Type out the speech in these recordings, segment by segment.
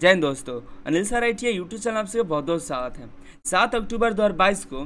जय हिंद दोस्तों Anil sir I T YouTube channel आपसे बहुत बहुत स्वागत है सात अक्टूबर 2022 को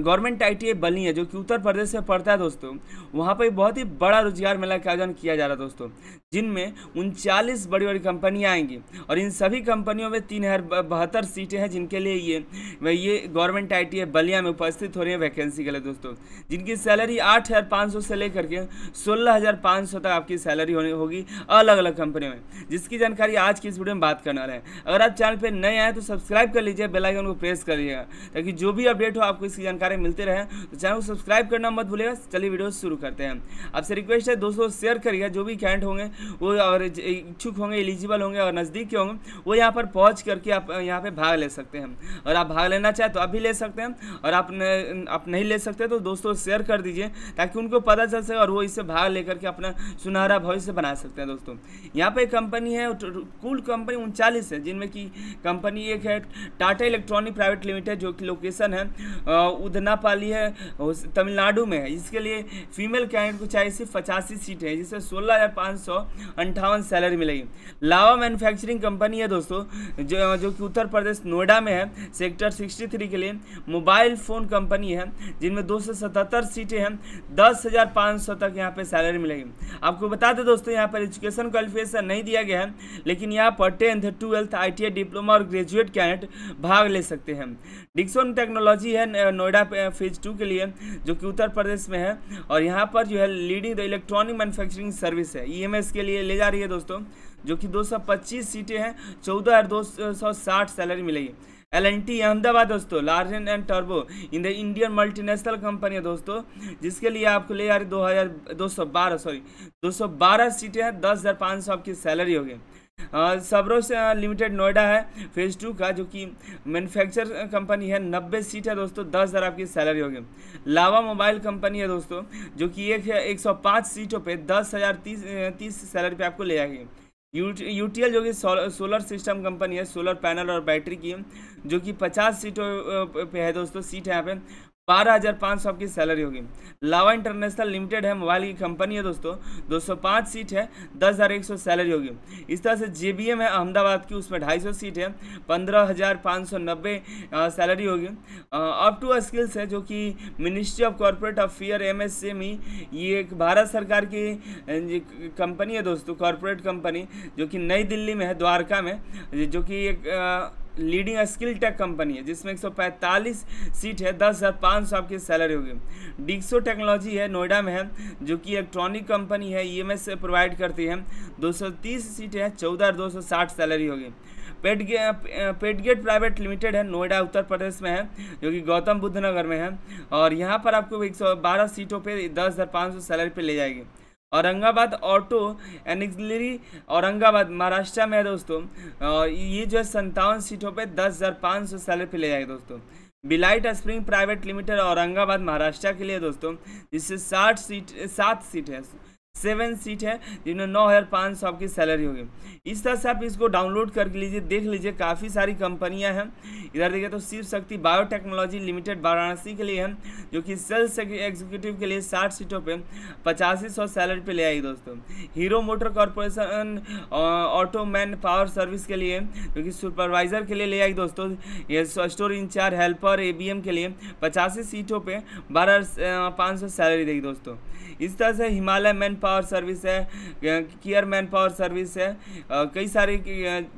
गवर्नमेंट आई टी बलिया जो कि उत्तर प्रदेश में पड़ता है दोस्तों वहाँ पर बहुत ही बड़ा रोजगार मेला का आयोजन किया जा रहा है दोस्तों जिनमें उनचालीस बड़ी बड़ी कंपनियाँ आएंगी और इन सभी कंपनियों में तीन हज़ार बहत्तर सीटें हैं जिनके लिए ये ये गवर्नमेंट आई टी बलिया में उपस्थित हो रही है वैकेंसी के लिए दोस्तों जिनकी सैलरी आठ हज़ार पाँच सौ से लेकर के सोलह हज़ार पाँच सौ तक आपकी सैलरी होनी होगी अलग अलग कंपनियों में जिसकी जानकारी आज की इस वीडियो में बात करने वाले हैं अगर आप चैनल पर नए आए तो सब्सक्राइब कर लीजिए बेलाइकन को प्रेस कर लीजिएगा ताकि जो भी अपडेट हो आपको इसकी जानकारी मिलते रहे तो चैनल को सब्सक्राइब करना मत भूलेगा चलिए वीडियो शुरू करते हैं आपसे रिक्वेस्ट है दोस्तों शेयर करिएगा जो भी कैंट होंगे वो और इच्छुक होंगे एलिजिबल होंगे और नज़दीक के होंगे वो यहाँ पर पहुँच करके आप यहाँ पर भाग ले सकते हैं और आप भाग लेना चाहें तो आप भी ले सकते हैं और आप न, आप नहीं ले सकते तो दोस्तों शेयर कर दीजिए ताकि उनको पता चल सके और वो इससे भाग लेकर के अपना सुनहरा भविष्य बना सकते हैं दोस्तों यहाँ पर कंपनी है कुल कंपनी उनचालीस है जिनमें कि कंपनी एक है टाटा इलेक्ट्रॉनिक प्राइवेट लिमिटेड जो कि लोकेशन है उधनापाली है तमिलनाडु में है इसके लिए फीमेल कैंडिडेट को चाहिए सिर्फ पचासी सीट है जिससे सोलह हज़ार पाँच सौ अंठावन सैलरी मिलेगी लावा मैन्युफैक्चरिंग कंपनी है दोस्तों जो जो कि उत्तर प्रदेश नोएडा में है सेक्टर 63 के लिए मोबाइल फ़ोन कंपनी है जिनमें दो सीटें हैं दस तक यहाँ पर सैलरी मिलेगी आपको बता दें दोस्तों यहाँ पर एजुकेशन क्वालिफिकेशन नहीं दिया गया है लेकिन यहाँ पर टेंथ ट्वेल्थ आई डिप्लोमा और ग्रेजुएट कैंडिडेट भाग ले सकते हैं डिक्सोन टेक्नोलॉजी है नोएडा फेज टू के लिए जो कि उत्तर प्रदेश में है और यहाँ पर जो है leading the electronic manufacturing service है ई e के लिए ले जा रही है दोस्तों जो कि 225 सीटें हैं चौदह और दो सैलरी मिलेगी एल एन टी अहमदाबाद दोस्तों large and and turbo in the Indian multinational company है दोस्तों जिसके लिए आपको ले जा रही दो हज़ार दो सौ बारह सॉरी दो सौ बारह सीटें हैं दस हज़ार पाँच सौ आपकी सैलरी होगी सबरोस लिमिटेड नोएडा है फेज़ टू का जो कि मैन्युफैक्चर कंपनी है नब्बे सीट है दोस्तों दस हज़ार आपकी सैलरी होगी लावा मोबाइल कंपनी है दोस्तों जो कि एक एक सौ पाँच सीटों पे दस हज़ार तीस तीस सैलरी पे आपको ले यू यूटीएल जो कि सोलर सिस्टम कंपनी है सोलर पैनल और बैटरी की जो कि पचास सीटों पे है दोस्तों सीट है यहाँ पे बारह हज़ार पाँच सौ आपकी सैलरी होगी लावा इंटरनेशनल लिमिटेड है मोबाइल की कंपनी है दोस्तों दो सौ पाँच सीट है दस हज़ार एक सौ सैलरी होगी इस तरह से जे बी एम है अहमदाबाद की उसमें ढाई सौ सीट है पंद्रह हज़ार पाँच सौ नब्बे सैलरी होगी अप टू स्किल्स है जो कि ministry of corporate affair M S M E ये एक भारत सरकार की कंपनी है दोस्तों कॉरपोरेट कंपनी जो कि नई दिल्ली में है द्वारका में जो कि एक आ, लीडिंग स्किल टेक कंपनी है जिसमें एक सौ पैंतालीस सीट है दस हज़ार पाँच सौ आपकी सैलरी होगी डिक्सो टेक्नोलॉजी है नोएडा में है जो कि इलेक्ट्रॉनिक कंपनी है ई e से प्रोवाइड करती है दो सौ तीस सीट है चौदह दो सौ साठ सैलरी होगी पेटगे पेटगेट प्राइवेट लिमिटेड है नोएडा उत्तर प्रदेश में है जो कि गौतम बुद्ध नगर में है और यहाँ पर आपको एक सौ बारह सीटों पर दस हज़ार पाँच सौ सैलरी पर ले जाएगी Aurangabad auto and ancillary Aurangabad Maharashtra में है दोस्तों और ये जो है संतावन सीटों पे दस हज़ार पाँच सौ सैलरी पे ले जाएगा दोस्तों बिलाइट spring private limited Aurangabad Maharashtra के लिए दोस्तों जिससे साठ सीट सात सीट है सेवन सीट है जिनमें नौ हज़ार पाँच सौ आपकी सैलरी होगी इस तरह से आप इसको डाउनलोड कर लीजिए देख लीजिए काफ़ी सारी कंपनियां हैं इधर देखिए तो शिव शक्ति बायोटेक्नोलॉजी लिमिटेड वाराणसी के लिए है जो कि सेल्स एग्जीक्यूटिव के लिए साठ सीटों पे पचासी सौ सैलरी पे ले आई दोस्तों Hero motor corporation auto manpower service के लिए जो कि सुपरवाइजर के लिए ले आई दोस्तों ये स्टोर इंचार्ज हेल्पर ए के लिए पचासी सीटों पर बारह पाँच सैलरी देगी दोस्तों इस तरह से हिमालय मैन पावर सर्विस है केयर मैन पावर सर्विस है कई सारे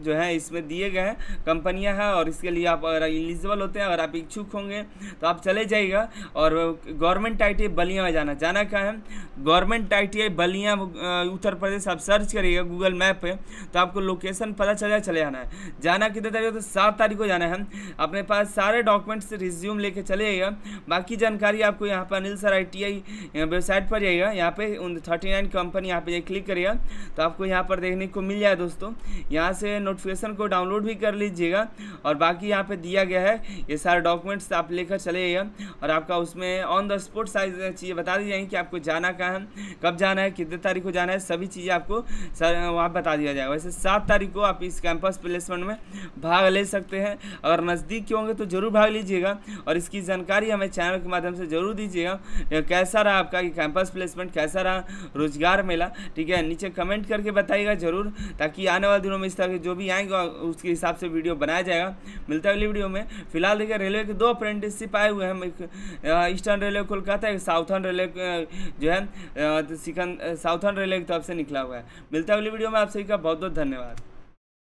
जो है इसमें दिए गए हैं कंपनियां हैं और इसके लिए आप अगर एलिजिबल होते हैं अगर आप इच्छुक होंगे तो आप चले जाइएगा और गवर्नमेंट आई बलिया में जाना जाना क्या है गवर्नमेंट आई बलिया उत्तर प्रदेश आप सर्च करिएगा गूगल मैप पर तो आपको लोकेशन पता चला चले जाना है जाना कितने तारीख तो सात तारीख को जाना है अपने पास सारे डॉक्यूमेंट्स रिज्यूम लेके चले जाइएगा बाकी जानकारी आपको यहाँ पर अनिल सर आई वेबसाइट पर जाइएगा यहाँ पे थर्टी एंड कंपनी यहाँ पे ये क्लिक करिएगा तो आपको यहाँ पर देखने को मिल जाए दोस्तों यहाँ से नोटिफिकेशन को डाउनलोड भी कर लीजिएगा और बाकी यहाँ पे दिया गया है ये सारे डॉक्यूमेंट्स आप लेकर चलेगा और आपका उसमें ऑन द स्पॉट साइज चीज़ें बता दी जाएंगी कि आपको जाना कहाँ है कब जाना है कितने तारीख को जाना है सभी चीज़ें आपको वहाँ बता दिया जाएगा वैसे सात तारीख को आप इस कैंपस प्लेसमेंट में भाग ले सकते हैं अगर नज़दीक के होंगे तो ज़रूर भाग लीजिएगा और इसकी जानकारी हमें चैनल के माध्यम से ज़रूर दीजिएगा कैसा रहा आपका कैंपस प्लेसमेंट कैसा रहा रोजगार मिला ठीक है नीचे कमेंट करके बताइएगा ज़रूर ताकि आने वाले दिनों में इस तरह के जो भी आएंगे उसके हिसाब से वीडियो बनाया जाएगा मिलता है अगली वीडियो में फिलहाल देखिए रेलवे के दो अप्रेंटिसशिप आए हुए हैं एक ईस्टर्न रेलवे कोलकाता एक साउथर्न रेलवे जो है सिकंद साउथर्न रेलवे की तरफ से निकला हुआ है मिलता है अगली वीडियो में आप सभी का बहुत बहुत धन्यवाद